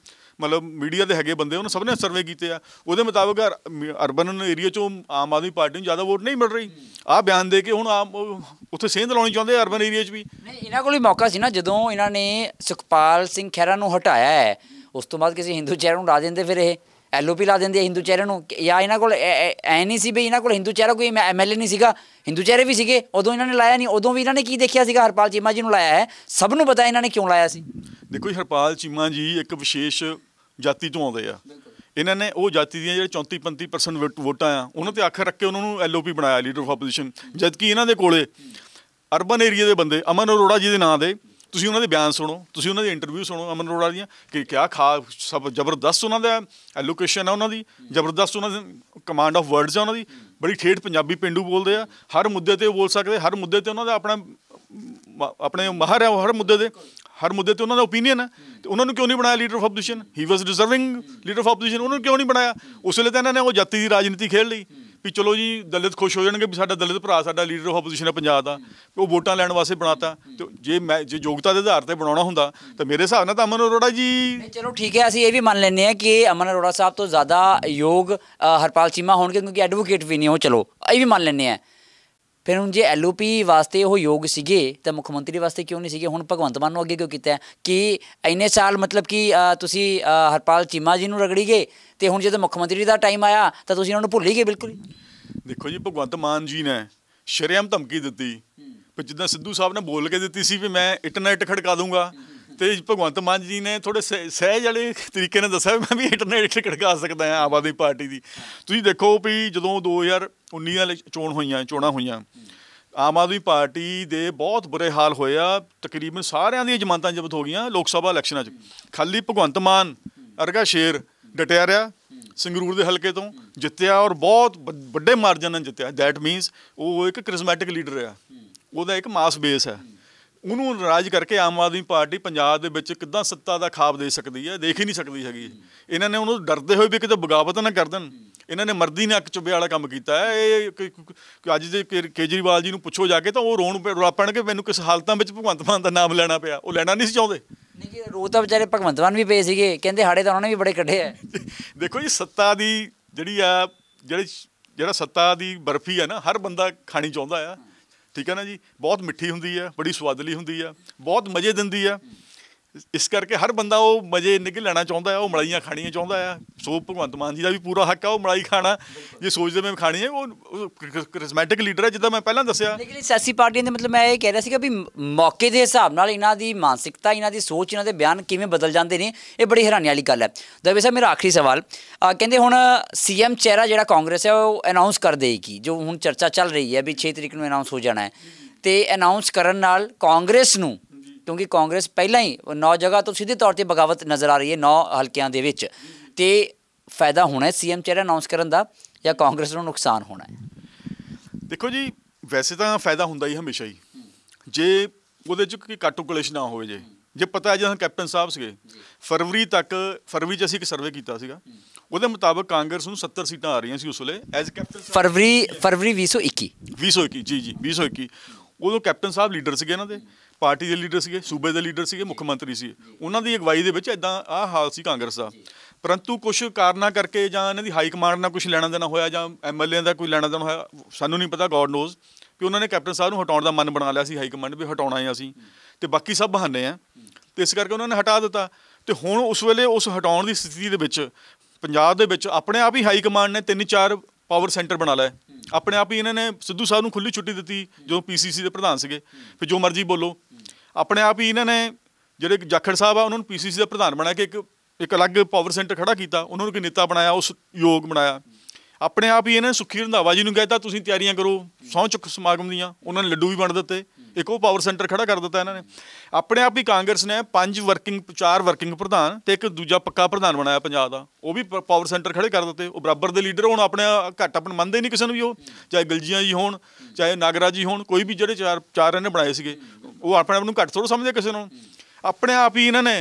ਮਤਲਬ ਮੀਡੀਆ ਦੇ ਹੈਗੇ ਬੰਦੇ ਉਹਨਾਂ ਸਭ ਨੇ ਸਰਵੇ ਕੀਤੇ ਆ ਉਹਦੇ ਮੁਤਾਬਕ ਅਰਬਨ ਏਰੀਆ ਚੋਂ ਆਮ ਆਦਮੀ ਪਾਰਟੀ ਨੂੰ ਜ਼ਿਆਦਾ ਵੋਟ ਨਹੀਂ ਮਿਲ ਰਹੀ ਆ ਬਿਆਨ ਦੇ ਕੇ ਹੁਣ ਆ ਉੱਥੇ ਸੇਂਧ ਲਾਉਣੀ ਚਾਹੁੰਦੇ ਅਰਬਨ ਏਰੀਆ 'ਚ ਵੀ ਨਹੀਂ ਇਹਨਾਂ ਕੋਲ ਹੀ ਮੌਕਾ ਸੀ ਨਾ ਜਦੋਂ ਇਹਨਾਂ ਨੇ ਸੁਖਪਾਲ ਸਿੰਘ ਖਹਿਰਾ ਨੂੰ ਹਟਾਇਆ ਹੈ ਉਸ ਤੋਂ ਬਾਅਦ ਕਿਸੇ ਹਿੰਦੂ ਚਿਹਰੇ ਨੂੰ ਲਾ ਦਿੰਦੇ ਫਿਰ ਇਹ ਐਲਓਪੀ ਲਾ ਦਿੰਦੇ ਆ ਹਿੰਦੂ ਚਿਹਰੇ ਨੂੰ ਜਾਂ ਇਹਨਾਂ ਕੋਲ ਐ ਨਹੀਂ ਸੀ ਵੀ ਇਹਨਾਂ ਕੋਲ ਹਿੰਦੂ ਚਿਹਰਾ ਕੋਈ ਐਮਐਲਏ ਨਹੀਂ ਸੀਗਾ ਹਿੰਦੂ ਚਿਹਰੇ ਵੀ ਸੀਗੇ ਉਦੋਂ ਇਹਨਾਂ ਨੇ ਲਾਇਆ ਨਹੀਂ ਉਦੋਂ ਵੀ ਇਹਨਾਂ ਨੇ ਕੀ ਦੇਖਿਆ ਸੀਗਾ ਹਰਪਾਲ ਚੀਮਾ ਜੀ ਨੂੰ ਲਾਇਆ ਹੈ ਸਭ ਨੂੰ ਪਤਾ ਇਹਨਾਂ ਨੇ ਕਿਉਂ ਲਾਇਆ ਸੀ ਦੇਖੋ ਜੀ ਹਰਪਾਲ ਚੀਮਾ ਜੀ ਇੱਕ ਵਿਸ਼ੇਸ਼ ਜਾਤੀ ਤੋਂ ਆਉਂਦੇ ਆ ਇਹਨਾਂ ਨੇ ਉਹ ਜਾਤੀ ਦੀਆਂ ਜਿਹੜੇ 34 35% ਵੋਟਾਂ ਆ ਉਹਨਾਂ ਤੇ ਅੱਖ ਰੱਖ ਕੇ ਉਹਨਾਂ ਨੂੰ ਐਲਓਪੀ ਬਣਾਇਆ ਲੀਡਰ ਆਫ ਆਪੋਜੀਸ਼ਨ ਜਦਕਿ ਇਹਨਾਂ ਦੇ ਕੋਲੇ ਅਰਬਨ ਏਰੀਆ ਦੇ ਬੰਦੇ ਅਮਨ ਅਰੋੜਾ ਜੀ ਦੇ ਨਾਂ ਦੇ ਤੁਸੀਂ ਉਹਨਾਂ ਦੇ ਬਿਆਨ ਸੁਣੋ ਤੁਸੀਂ ਉਹਨਾਂ ਦੀ ਇੰਟਰਵਿਊ ਸੁਣੋ ਅਮਨ ਅਰੋੜਾ ਦੀਆਂ ਕਿ ਕਿਆ ਖਾ ਸਭ ਜ਼ਬਰਦਸਤ ਉਹਨਾਂ ਦਾ ਐਲੋਕੇਸ਼ਨ ਹੈ ਉਹਨਾਂ ਦੀ ਜ਼ਬਰਦਸਤ ਉਹਨਾਂ ਦੀ ਕਮਾਂਡ ਆਫ ਵਰਡਸ ਹੈ ਉਹਨਾਂ ਦੀ ਬੜੀ ਠੇਠ ਪੰਜਾਬੀ ਪਿੰਡੂ ਬੋਲਦੇ ਆ ਹਰ ਮੁੱਦੇ ਤੇ ਬੋਲ ਸਕਦੇ ਹਰ ਮੁੱਦੇ ਤੇ ਉਹਨਾਂ ਦਾ ਆਪਣਾ ਆਪਣੇ ਮਹਰ ਹੈ ਹਰ ਮੁੱਦੇ ਤੇ ਹਰ ਮੁੱਦੇ ਤੇ ਉਹਨਾਂ ਦਾ opinion ਹੈ ਤੇ ਉਹਨਾਂ ਨੂੰ ਕਿਉਂ ਨਹੀਂ ਬਣਾਇਆ leader of opposition he was deserving leader of opposition ਉਹਨਾਂ ਨੂੰ ਕਿਉਂ ਨਹੀਂ ਬਣਾਇਆ ਉਸ ਵੇਲੇ ਤਾਂ ਇਹਨਾਂ ਨੇ ਉਹ ਜਾਤੀ ਦੀ ਰਾਜਨੀਤੀ ਖੇਡ ਲਈ ਵੀ ਚਲੋ ਜੀ ਦਲਿਤ ਖੁਸ਼ ਹੋ ਜਾਣਗੇ ਵੀ ਸਾਡਾ ਦਲਿਤ ਭਰਾ ਸਾਡਾ ਲੀਡਰ ਆਫ ਆਪੋਜੀਸ਼ਨ ਹੈ ਪੰਜਾਬ ਦਾ ਉਹ ਵੋਟਾਂ ਲੈਣ ਵਾਸਤੇ ਬਣਾਤਾ ਤੇ ਜੇ ਮੈਂ ਜੇ ਯੋਗਤਾ ਦੇ ਆਧਾਰ ਤੇ ਬਣਾਉਣਾ ਹੁੰਦਾ ਤਾਂ ਮੇਰੇ ਹਿਸਾਬ ਨਾਲ ਤਾਂ ਅਮਨ ਅਰੋੜਾ ਜੀ ਚਲੋ ਠੀਕ ਹੈ ਅਸੀਂ ਇਹ ਵੀ ਮੰਨ ਲੈਂਦੇ ਆ ਕਿ ਅਮਨ ਅਰੋੜਾ ਸਾਹਿਬ ਤੋਂ ਜ਼ਿਆਦਾ ਯੋਗ ਹਰਪਾਲ ਚੀਮਾ ਹੋਣਗੇ ਕਿਉਂਕਿ ਐਡਵੋਕੇਟ ਵੀ ਨਹੀਂ ਉਹ ਚਲੋ ਇਹ ਵੀ ਮੰਨ ਲੈਂਦੇ ਆ ਫਿਰ ਹੁਣ ਜੇ ਐਲਓਪੀ ਵਾਸਤੇ ਉਹ ਯੋਗ ਸੀਗੇ ਤਾਂ ਮੁੱਖ ਮੰਤਰੀ ਵਾਸਤੇ ਕਿਉਂ ਨਹੀਂ ਸੀਗੇ ਹੁਣ ਭਗਵੰਤ ਮਾਨ ਨੂੰ ਅੱਗੇ ਕਿਉਂ ਕੀਤਾ ਕਿ ਐਨੇ ਸਾਲ ਮਤਲਬ ਕਿ ਤੁਸੀਂ ਹਰਪਾਲ ਚੀਮਾ ਜੀ ਨੂੰ ਰਗੜੀ ਗਏ ਤੇ ਹੁਣ ਜਦੋਂ ਮੁੱਖ ਮੰਤਰੀ ਦਾ ਟਾਈਮ ਆਇਆ ਤਾਂ ਤੁਸੀਂ ਉਹਨਾਂ ਨੂੰ ਭੁੱਲ ਹੀ ਗਏ ਬਿਲਕੁਲ ਦੇਖੋ ਜੀ ਭਗਵੰਤ ਮਾਨ ਜੀ ਨੇ ਸ਼ਰਿਆਮ ਧਮਕੀ ਦਿੱਤੀ ਪਰ ਜਿੱਦਾਂ ਸਿੱਧੂ ਸਾਹਿਬ ਨੇ ਬੋਲ ਕੇ ਦਿੱਤੀ ਸੀ ਵੀ ਮੈਂ ਇੰਟਰਨੈਟ ਖੜਕਾ ਦੂੰਗਾ ਤੇ ਭਗਵੰਤ ਮਾਨ ਜੀ ਨੇ ਥੋੜੇ ਸਹਿਜ ਵਾਲੇ ਤਰੀਕੇ ਨਾਲ ਦੱਸਿਆ ਮੈਂ ਵੀ ਇੰਟਰਨੈਟ ਤੇ ਖੜਕਾ ਸਕਦਾ ਆ ਆਮ ਆਦਮੀ ਪਾਰਟੀ ਦੀ ਤੁਸੀਂ ਦੇਖੋ ਵੀ ਜਦੋਂ 2019 ਵਾਲੇ ਚੋਣ ਹੋਈਆਂ ਚੋਣਾਂ ਹੋਈਆਂ ਆਮ ਆਦਮੀ ਪਾਰਟੀ ਦੇ ਬਹੁਤ ਬੁਰੇ ਹਾਲ ਹੋਏ ਆ ਤਕਰੀਬਨ ਸਾਰਿਆਂ ਦੀਆਂ ਜਮਾਨਤਾਂ ਜ਼ਬਤ ਹੋ ਗਈਆਂ ਲੋਕ ਸਭਾ ਇਲੈਕਸ਼ਨਾਂ 'ਚ ਖਾਲੀ ਭਗਵੰਤ ਮਾਨ ਅਰਗਾ ਸ਼ੇਰ ਡਟਿਆ ਰਿਹਾ ਸੰਗਰੂਰ ਦੇ ਹਲਕੇ ਤੋਂ ਜਿੱਤਿਆ ਔਰ ਬਹੁਤ ਵੱਡੇ ਮਾਰਜਨ ਨਾਲ ਜਿੱਤਿਆ ਥੈਟ ਮੀਨਸ ਉਹ ਇੱਕ ਕ੍ਰਿਸਮੈਟਿਕ ਲੀਡਰ ਆ ਉਹਦਾ ਇੱਕ ਮਾਸ ਬੇਸ ਹੈ ਉਹਨੂੰ ਰਾਜ ਕਰਕੇ ਆਮ ਆਦਮੀ ਪਾਰਟੀ ਪੰਜਾਬ ਦੇ ਵਿੱਚ ਕਿੱਦਾਂ ਸੱਤਾ ਦਾ ਖਾਬ ਦੇ ਸਕਦੀ ਹੈ ਦੇਖ ਹੀ ਨਹੀਂ ਸਕਦੀ ਹੈਗੀ ਇਹਨਾਂ ਨੇ ਉਹਨੂੰ ਡਰਦੇ ਹੋਏ ਵੀ ਕਿਤੇ ਬਗਾਵਤ ਨਾ ਕਰ ਦੇਣ ਇਹਨਾਂ ਨੇ ਮਰਦੀ ਨੇ ਅੱਕ ਚੁੱਬੇ ਵਾਲਾ ਕੰਮ ਕੀਤਾ ਹੈ ਇਹ ਅੱਜ ਦੇ ਕੇਜਰੀਵਾਲ ਜੀ ਨੂੰ ਪੁੱਛੋ ਜਾ ਕੇ ਤਾਂ ਉਹ ਰੋਣ ਰੋ ਕੇ ਮੈਨੂੰ ਕਿਸ ਹਾਲਤਾਂ ਵਿੱਚ ਭਗਵੰਤ ਮਾਨ ਦਾ ਨਾਮ ਲੈਣਾ ਪਿਆ ਉਹ ਲੈਣਾ ਨਹੀਂ ਸੀ ਚਾਹੁੰਦੇ ਨਹੀਂ ਕਿ ਰੋ ਤਾਂ ਵਿਚਾਰੇ ਭਗਵੰਤ ਮਾਨ ਵੀ ਪਏ ਸੀਗੇ ਕਹਿੰਦੇ ਹਾੜੇ ਤਾਂ ਉਹਨਾਂ ਨੇ ਵੀ ਬੜੇ ਕੱਢੇ ਆ ਦੇਖੋ ਜੀ ਸੱਤਾ ਦੀ ਜਿਹੜੀ ਆ ਜਿਹੜੀ ਜਿਹੜਾ ਸੱਤਾ ਦੀ ਬਰਫੀ ਆ ਨਾ ਹਰ ਬੰਦਾ ਖਾਣੀ ਚਾਹੁੰਦਾ ਆ ਠੀਕ ਹੈ ਨਾ ਜੀ ਬਹੁਤ ਮਿੱਠੀ ਹੁੰਦੀ ਹੈ ਬੜੀ ਸਵਾਦਲੀ ਹੁੰਦੀ ਹੈ ਬਹੁਤ ਮਜ਼ੇ ਦਿੰਦੀ ਹੈ ਇਸ ਕਰਕੇ ਹਰ ਬੰਦਾ ਉਹ ਮਜ਼ੇ ਨਿਕ ਲੈਣਾ ਚਾਹੁੰਦਾ ਹੈ ਉਹ ਮਲਾਈਆਂ ਖਾਣੀਆਂ ਚਾਹੁੰਦਾ ਹੈ ਸੋ ਭਗਵੰਤ ਮਾਨ ਜੀ ਦਾ ਵੀ ਪੂਰਾ ਹੱਕ ਹੈ ਉਹ ਮਲਾਈ ਖਾਣਾ ਜੇ ਸੋਚਦੇ ਮੈਂ ਖਾਣੀ ਹੈ ਉਹ ਕ੍ਰਿਸਮੈਟਿਕ ਲੀਡਰ ਹੈ ਜਿੱਦਾਂ ਮੈਂ ਪਹਿਲਾਂ ਦੱਸਿਆ ਨਿਕਲੀ ਸਿਆਸੀ ਪਾਰਟੀਆਂ ਦੇ ਮਤਲਬ ਮੈਂ ਇਹ ਕਹਿ ਰਿਹਾ ਸੀਗਾ ਵੀ ਮੌਕੇ ਦੇ ਹਿਸਾਬ ਨਾਲ ਇਹਨਾਂ ਦੀ ਮਾਨਸਿਕਤਾ ਇਹਨਾਂ ਦੀ ਸੋਚ ਇਹਨਾਂ ਦੇ ਬਿਆਨ ਕਿਵੇਂ ਬਦਲ ਜਾਂਦੇ ਨੇ ਇਹ ਬੜੀ ਹੈਰਾਨੀ ਵਾਲੀ ਗੱਲ ਹੈ ਦਵੇ ਸਾਹਿਬ ਮੇਰਾ ਆਖਰੀ ਸਵਾਲ ਕਹਿੰਦੇ ਹੁਣ ਸੀਐਮ ਚਿਹਰਾ ਜਿਹੜਾ ਕਾਂਗਰਸ ਹੈ ਉਹ ਅਨਾਉਂਸ ਕਰ ਦੇਗੀ ਜੋ ਹੁਣ ਚਰਚਾ ਚੱਲ ਰਹੀ ਹੈ ਵੀ 6 ਤਰੀਕ ਨੂੰ ਅਨਾਉਂਸ ਹੋ ਜਾਣਾ ਹੈ ਤੇ ਅਨਾਉਂਸ ਕਰਨ ਨਾਲ ਕਾਂਗਰਸ ਨੂੰ ਕਿਉਂਕਿ ਕਾਂਗਰਸ ਪਹਿਲਾਂ ਹੀ ਨੌ ਜਗ੍ਹਾ ਤੋਂ ਸਿੱਧੇ ਤੌਰ ਤੇ ਬਗਾਵਤ ਨਜ਼ਰ ਆ ਰਹੀ ਹੈ ਨੌ ਹਲਕਿਆਂ ਦੇ ਵਿੱਚ ਤੇ ਫਾਇਦਾ ਹੋਣਾ ਹੈ ਸੀਐਮ ਚਿਹਰਾ ਅਨਾਉਂਸ ਕਰਨ ਦਾ ਜਾਂ ਕਾਂਗਰਸ ਨੂੰ ਨੁਕਸਾਨ ਹੋਣਾ ਹੈ ਦੇਖੋ ਜੀ ਵੈਸੇ ਤਾਂ ਫਾਇਦਾ ਹੁੰਦਾ ਹੀ ਹਮੇਸ਼ਾ ਹੀ ਜੇ ਉਹਦੇ ਚ ਕੋਈ ਕਟੂ ਕਲੇਸ਼ ਨਾ ਹੋਵੇ ਜੇ ਜੇ ਪਤਾ ਹੈ ਜਦੋਂ ਕੈਪਟਨ ਸਾਹਿਬ ਸੀਗੇ ਫਰਵਰੀ ਤੱਕ ਫਰਵਰੀ ਚ ਅਸੀਂ ਇੱਕ ਸਰਵੇ ਕੀਤਾ ਸੀਗਾ ਉਹਦੇ ਮੁਤਾਬਕ ਕਾਂਗਰਸ ਨੂੰ 70 ਸੀਟਾਂ ਆ ਰਹੀਆਂ ਸੀ ਉਸ ਵੇਲੇ ਐਜ਼ ਕੈਪਟਨ ਫਰਵਰੀ ਫਰਵਰੀ 2021 2021 ਜੀ ਜੀ 2021 ਉਦੋਂ ਕੈਪਟਨ ਸਾਹਿਬ ਲੀਡਰ ਸੀਗੇ ਇਹਨਾਂ ਦੇ ਪਾਰਟੀ ਦੇ ਲੀਡਰ ਸੀਗੇ ਸੂਬੇ ਦੇ ਲੀਡਰ ਸੀਗੇ ਮੁੱਖ ਮੰਤਰੀ ਸੀ ਉਹਨਾਂ ਦੀ ਅਗਵਾਈ ਦੇ ਵਿੱਚ ਇਦਾਂ ਆਹ ਹਾਲ ਸੀ ਕਾਂਗਰਸ ਦਾ ਪਰੰਤੂ ਕੁਝ ਕਾਰਨਾ ਕਰਕੇ ਜਾਂ ਇਹਨਾਂ ਦੀ ਹਾਈ ਕਮਾਂਡ ਨਾਲ ਕੁਝ ਲੈਣਾ ਦੇਣਾ ਹੋਇਆ ਜਾਂ ਐਮਐਲਏ ਦਾ ਕੋਈ ਲੈਣਾ ਦੇਣਾ ਹੋਇਆ ਸਾਨੂੰ ਨਹੀਂ ਪਤਾ ਗੋਡ ਨੋਸ ਕਿ ਉਹਨਾਂ ਨੇ ਕੈਪਟਨ ਸਾਹਿਬ ਨੂੰ ਹਟਾਉਣ ਦਾ ਮਨ ਬਣਾ ਲਿਆ ਸੀ ਹਾਈ ਕਮਾਂਡ ਵੀ ਹਟਾਉਣਾ ਹੈ ਅਸੀਂ ਤੇ ਬਾਕੀ ਸਭ ਬਹਾਨੇ ਆ ਤੇ ਇਸ ਕਰਕੇ ਉਹਨਾਂ ਨੇ ਹਟਾ ਦਿੱਤਾ ਤੇ ਹੁਣ ਉਸ ਵੇਲੇ ਉਸ ਹਟਾਉਣ ਦੀ ਸਥਿਤੀ ਦੇ ਵਿੱਚ ਪੰਜਾਬ ਦੇ ਵਿੱਚ ਆਪਣੇ ਆਪ ਹੀ ਹਾਈ ਕਮਾਂਡ ਨੇ ਤਿੰਨ ਚਾਰ ਪਾਵਰ ਸੈਂਟਰ ਬਣਾ ਲਿਆ ਆਪਣੇ ਆਪ ਹੀ ਇਹਨਾਂ ਨੇ ਸਿੱਧੂ ਸਾਹਿਬ ਨੂੰ ਖੁੱਲੀ ਛੁੱਟੀ ਦਿੱਤੀ ਜੋ ਪੀਸੀਸੀ ਦੇ ਪ੍ਰਧਾਨ ਸੀਗੇ ਫਿਰ ਜੋ ਮਰਜ਼ੀ ਬੋਲੋ ਆਪਣੇ ਆਪ ਹੀ ਇਹਨਾਂ ਨੇ ਜਿਹੜੇ ਜਾਖੜ ਸਾਹਿਬ ਆ ਉਹਨਾਂ ਨੂੰ ਪੀਸੀਸੀ ਦਾ ਪ੍ਰਧਾਨ ਬਣਾ ਕੇ ਇੱਕ ਇੱਕ ਅਲੱਗ ਪਾਵਰ ਸੈਂਟਰ ਖੜਾ ਕੀਤਾ ਉਹਨਾਂ ਨੂੰ ਕਿ ਨੇਤਾ ਬਣਾਇਆ ਉਸ ਯੋਗ ਬਣਾਇਆ ਆਪਣੇ ਆਪ ਹੀ ਇਹਨਾਂ ਨੇ ਸੁਖੀ ਰੰਧਾਵਾ ਜੀ ਨੂੰ ਕਹਿਤਾ ਤੁਸੀਂ ਤਿਆਰੀਆਂ ਕਰੋ ਸੌਂ ਚੁੱਕ ਸਮਾਗਮ ਦੀਆਂ ਉਹਨਾਂ ਨੇ ਲੱਡੂ ਵੀ ਵੰਡ ਦਿੱਤੇ ਇੱਕ ਉਹ ਪਾਵਰ ਸੈਂਟਰ ਖੜਾ ਕਰ ਦਿੱਤਾ ਇਹਨਾਂ ਨੇ ਆਪਣੇ ਆਪ ਹੀ ਕਾਂਗਰਸ ਨੇ ਪੰਜ ਵਰਕਿੰਗ ਚਾਰ ਵਰਕਿੰਗ ਪ੍ਰਧਾਨ ਤੇ ਇੱਕ ਦੂਜਾ ਪੱਕਾ ਪ੍ਰਧਾਨ ਬਣਾਇਆ ਪੰਜਾਬ ਦਾ ਉਹ ਵੀ ਪਾਵਰ ਸੈਂਟਰ ਖੜੇ ਕਰ ਦਿੱਤੇ ਉਹ ਬਰਾਬਰ ਦੇ ਲੀਡਰ ਹੋਣ ਆਪਣੇ ਘੱਟ ਆਪਣ ਮੰਨਦੇ ਨਹੀਂ ਕਿਸੇ ਨੂੰ ਵੀ ਉਹ ਚਾਹੇ ਗਲਜੀਆਂ ਜੀ ਹੋਣ ਚਾਹੇ ਨਾਗਰਾ ਜੀ ਹੋਣ ਕੋਈ ਵੀ ਜਿਹੜੇ ਚਾਰ ਚਾਰ ਇਹਨੇ ਬਣਾਏ ਸੀਗੇ ਉਹ ਆਪਣੇ ਆਪ ਨੂੰ ਘੱਟ ਥੋੜਾ ਸਮਝਦੇ ਕਿਸੇ ਨੂੰ ਆਪਣੇ ਆਪ ਹੀ ਇਹਨਾਂ ਨੇ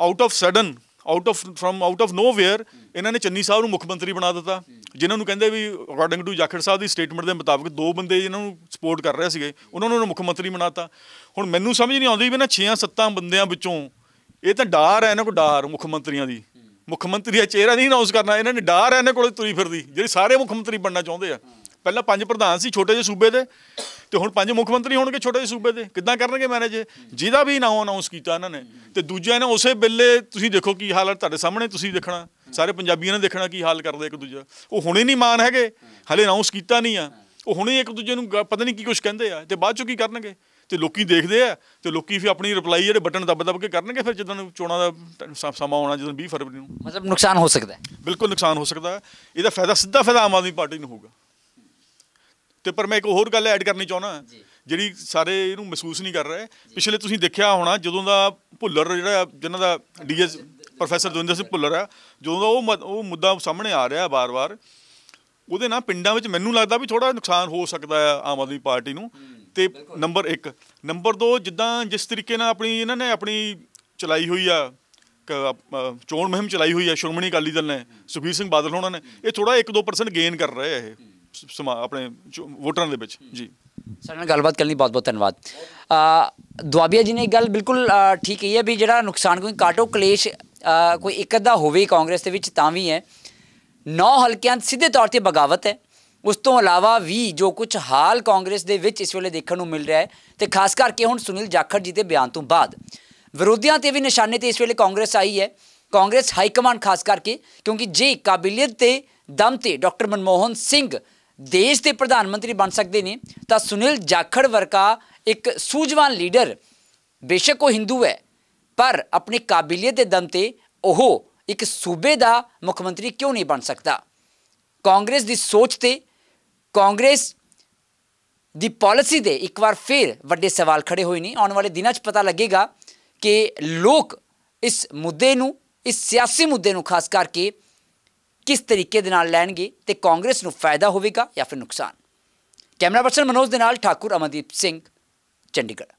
out of sudden out of firm out of nowhere ਇਹਨਾਂ ਨੇ ਚੰਨੀ ਸਾਹਿਬ ਨੂੰ ਮੁੱਖ ਮੰਤਰੀ ਬਣਾ ਦਿੱਤਾ ਜਿਨ੍ਹਾਂ ਨੂੰ ਕਹਿੰਦੇ ਵੀ ਅਕੋਰਡਿੰਗ ਟੂ ਜਾਖੜ ਸਾਹਿਬ ਦੀ ਸਟੇਟਮੈਂਟ ਦੇ ਮੁਤਾਬਕ ਦੋ ਬੰਦੇ ਜਿਨ੍ਹਾਂ ਨੂੰ ਸਪੋਰਟ ਕਰ ਰਹੇ ਸੀਗੇ ਉਹਨਾਂ ਨੂੰ ਮੁੱਖ ਮੰਤਰੀ ਬਣਾਤਾ ਹੁਣ ਮੈਨੂੰ ਸਮਝ ਨਹੀਂ ਆਉਂਦੀ ਵੀ ਇਹਨਾਂ 6-7 ਬੰਦਿਆਂ ਵਿੱਚੋਂ ਇਹ ਤਾਂ ਡਾਰ ਹੈ ਇਹਨਾਂ ਕੋਲ ਡਾਰ ਮੁੱਖ ਮੰਤਰੀਆਂ ਦੀ ਮੁੱਖ ਮੰਤਰੀ ਆ ਚਿਹਰਾ ਨਹੀਂ ਅਨਾਉਂਸ ਕਰਨਾ ਇਹਨਾਂ ਨੇ ਡਾਰ ਹੈ ਇਹਨਾਂ ਕੋਲ ਤੁਰੀ ਫਿਰਦੀ ਜਿਹੜੇ ਸਾਰੇ ਮੁੱਖ ਮੰਤਰੀ ਬਣਨਾ ਚਾਹੁੰਦੇ ਆ ਪਹਿਲਾਂ ਪੰਜ ਪ੍ਰਧਾਨ ਸੀ ਛੋਟੇ ਜਿਹੇ ਸੂਬੇ ਦੇ ਤੇ ਹੁਣ ਪੰਜ ਮੁੱਖ ਮੰਤਰੀ ਹੋਣਗੇ ਛੋਟੇ ਜਿਹੇ ਸੂਬੇ ਦੇ ਕਿੱਦਾਂ ਕਰਨਗੇ ਮੈਨੇਜ ਜਿਹਦਾ ਵੀ ਨਾਮ ਅਨਾਉਂਸ ਕੀਤਾ ਇਹਨਾਂ ਨੇ ਤੇ ਦੂਜਾ ਇਹਨਾਂ ਉਸੇ ਬਿੱਲੇ ਤੁਸੀਂ ਦੇਖੋ ਕੀ ਹਾਲ ਹੈ ਤੁਹਾਡੇ ਸਾਹਮਣੇ ਤੁਸੀਂ ਦੇਖਣਾ ਸਾਰੇ ਪੰਜਾਬੀਆਂ ਨੇ ਦੇਖਣਾ ਕੀ ਹਾਲ ਕਰਦੇ ਇੱਕ ਦੂਜਾ ਉਹ ਹੁਣੇ ਨਹੀਂ ਮਾਨ ਹੈਗੇ ਹਲੇ ਅਨਾਉਂਸ ਕੀਤਾ ਨਹੀਂ ਆ ਉਹ ਹੁਣੇ ਇੱਕ ਦੂਜੇ ਨੂੰ ਪਤਾ ਨਹੀਂ ਕੀ ਕੁਝ ਕਹਿੰਦੇ ਆ ਤੇ ਬਾਅਦ ਚੋਂ ਕੀ ਕਰਨਗੇ ਤੇ ਲੋਕੀ ਦੇਖਦੇ ਆ ਤੇ ਲੋਕੀ ਫਿਰ ਆਪਣੀ ਰਿਪਲਾਈ ਜਿਹੜੇ ਬਟਨ ਦੱਬ ਦੱਬ ਕੇ ਕਰਨਗੇ ਫਿਰ ਜਦੋਂ ਚੋਣਾਂ ਦਾ ਸਮਾਂ ਆਉਣਾ ਜਦੋਂ 20 ਫਰਵਰੀ ਨੂੰ ਮਤਲਬ ਨੁਕਸਾਨ ਹੋ ਸਕਦਾ ਹੈ ਬਿਲਕੁਲ ਨੁਕਸਾਨ ਹੋ ਸਕਦਾ ਹੈ ਇਹਦਾ ਫਾਇਦਾ ਸਿੱਧਾ ਫਾਇਦਾ ਆਮ ਆਦਮੀ ਪਾਰਟੀ ਨੂੰ ਹੋਊਗਾ ਤੇ ਪਰ ਮੈਂ ਇੱਕ ਹੋਰ ਗੱਲ ਐਡ ਕਰਨੀ ਚਾਹੁੰਦਾ ਜਿਹੜੀ ਸਾਰੇ ਇਹਨੂੰ ਮਹਿਸੂਸ ਨਹੀਂ ਕਰ ਰਹੇ ਪਿਛਲੇ ਤੁਸੀਂ ਦੇਖਿਆ ਹੋਣਾ ਜਦੋਂ ਦਾ ਭੁੱਲਰ ਜਿਹੜਾ ਜਿਨ੍ਹਾਂ ਦਾ ਡੀਐਸ ਪ੍ਰੋਫੈਸਰ ਦਵਿੰਦਰ ਸਿੰਘ ਭੁੱਲਰ ਆ ਜਦੋਂ ਦਾ ਉਹ ਉਹ ਮੁੱਦਾ ਸਾਹਮਣੇ ਆ ਰਿਹਾ ਬਾਰ-ਬਾਰ ਉਹਦੇ ਨਾਲ ਪਿੰਡਾਂ ਵਿੱਚ ਮੈਨੂੰ ਲੱਗਦਾ ਵੀ ਥੋੜਾ ਨੁਕਸਾਨ ਹੋ ਸਕਦਾ ਹੈ ਆਮ ਆਦਮੀ ਪਾਰਟੀ ਨੂੰ ਤੇ ਨੰਬਰ 1 ਨੰਬਰ 2 ਜਿੱਦਾਂ ਜਿਸ ਤਰੀਕੇ ਨਾਲ ਆਪਣੀ ਇਹਨਾਂ ਨੇ ਆਪਣੀ ਚਲਾਈ ਹੋਈ ਆ ਚੋਣ ਮੁਹਿੰਮ ਚਲਾਈ ਹੋਈ ਆ ਸ਼੍ਰੋਮਣੀ ਅਕਾਲੀ ਦਲ ਨੇ ਸੁਖਬੀਰ ਸਿੰਘ ਬਾਦਲ ਹੋਣਾ ਨੇ ਇਹ ਥੋੜਾ 1-2% ਗੇਨ ਕਰ ਰਹੇ ਆ ਇਹ ਸਮਾ ਆਪਣੇ ਵੋਟਰਾਂ ਦੇ ਵਿੱਚ ਜੀ ਸਾਡੇ ਨਾਲ ਗੱਲਬਾਤ ਕਰਨ ਲਈ ਬਹੁਤ-ਬਹੁਤ ਧੰਨਵਾਦ ਦੁਆਬੀਆ ਜੀ ਨੇ ਇੱਕ ਗੱਲ ਬਿਲਕੁਲ ਠੀਕ ਕਹੀ ਹੈ ਵੀ ਜਿਹੜਾ ਨੁਕਸਾਨ ਕੋਈ ਕਾਟੋ ਕਲੇਸ਼ ਕੋਈ ਇੱਕ ਅੱਧਾ ਹੋਵੇ ਕਾਂਗਰਸ ਦੇ ਵਿੱਚ ਤਾਂ ਵੀ ਹੈ ਨੌ ਹਲਕਿਆਂ ਸਿੱਧੇ ਤੌਰ ਤੇ ਬਗਾਵਤ ਹੈ ਉਸ ਤੋਂ ਇਲਾਵਾ ਵੀ ਜੋ ਕੁਝ ਹਾਲ ਕਾਂਗਰਸ ਦੇ ਵਿੱਚ ਇਸ ਵੇਲੇ ਦੇਖਣ ਨੂੰ ਮਿਲ ਰਿਹਾ ਹੈ ਤੇ ਖਾਸ ਕਰਕੇ ਹੁਣ ਸੁਨੀਲ ਜਾਖੜ ਜੀ ਦੇ ਬਿਆਨ ਤੋਂ ਬਾਅਦ ਵਿਰੋਧੀਆਂ ਤੇ ਵੀ ਨਿਸ਼ਾਨੇ ਤੇ ਇਸ ਵੇਲੇ ਕਾਂਗਰਸ ਆਈ ਹੈ ਕਾਂਗਰਸ ਹਾਈ ਕਮਾਂਡ ਖਾਸ ਕਰਕੇ ਕਿਉਂਕਿ ਜੇ ਕਾਬਲੀਅਤ ਤੇ ਦਮ ਤੇ ਡਾਕਟਰ ਮਨਮੋਹਨ ਸਿੰਘ ਦੇਸ਼ ਦੇ ਪ੍ਰਧਾਨ ਮੰਤਰੀ ਬਣ ਸਕਦੇ ਨੇ ਤਾਂ ਸੁਨੀਲ ਜਾਖੜ ਵਰਗਾ ਇੱਕ ਸੂਝਵਾਨ ਲੀਡਰ ਬੇਸ਼ੱਕ ਉਹ ਹਿੰਦੂ ਹੈ ਪਰ ਆਪਣੀ ਕਾਬਲੀਅਤ ਦੇ ਦਮ ਤੇ ਉਹ ਇੱਕ ਸੂਬੇ ਦਾ ਮੁੱਖ ਮੰਤਰੀ ਕਿਉਂ ਨਹੀਂ ਬਣ ਸਕਦਾ ਕਾਂਗਰਸ ਦੀ ਸੋਚ ਤੇ ਕਾਂਗਰਸ ਦੀ ਪਾਲਿਸੀ ਦੇ ਇੱਕ ਵਾਰ ਫਿਰ ਵੱਡੇ ਸਵਾਲ ਖੜੇ ਹੋਏ ਨੇ ਆਉਣ ਵਾਲੇ ਦਿਨਾਂ 'ਚ ਪਤਾ ਲੱਗੇਗਾ ਕਿ ਲੋਕ ਇਸ ਮੁੱਦੇ ਨੂੰ ਇਸ ਸਿਆਸੀ ਮੁੱਦੇ ਨੂੰ ਖਾਸ ਕਰਕੇ ਕਿਸ ਤਰੀਕੇ ਦੇ ਨਾਲ ਲੈਣਗੇ ਤੇ ਕਾਂਗਰਸ ਨੂੰ ਫਾਇਦਾ ਹੋਵੇਗਾ ਜਾਂ ਫਿਰ ਨੁਕਸਾਨ ਕੈਮਰਾ ਪਰਸਨ ਮਨੋਜ ਦੇ ਨਾਲ ਠਾਕੁਰ ਅਮਨਦੀਪ ਸਿੰਘ ਚੰਡੀਗੜ੍ਹ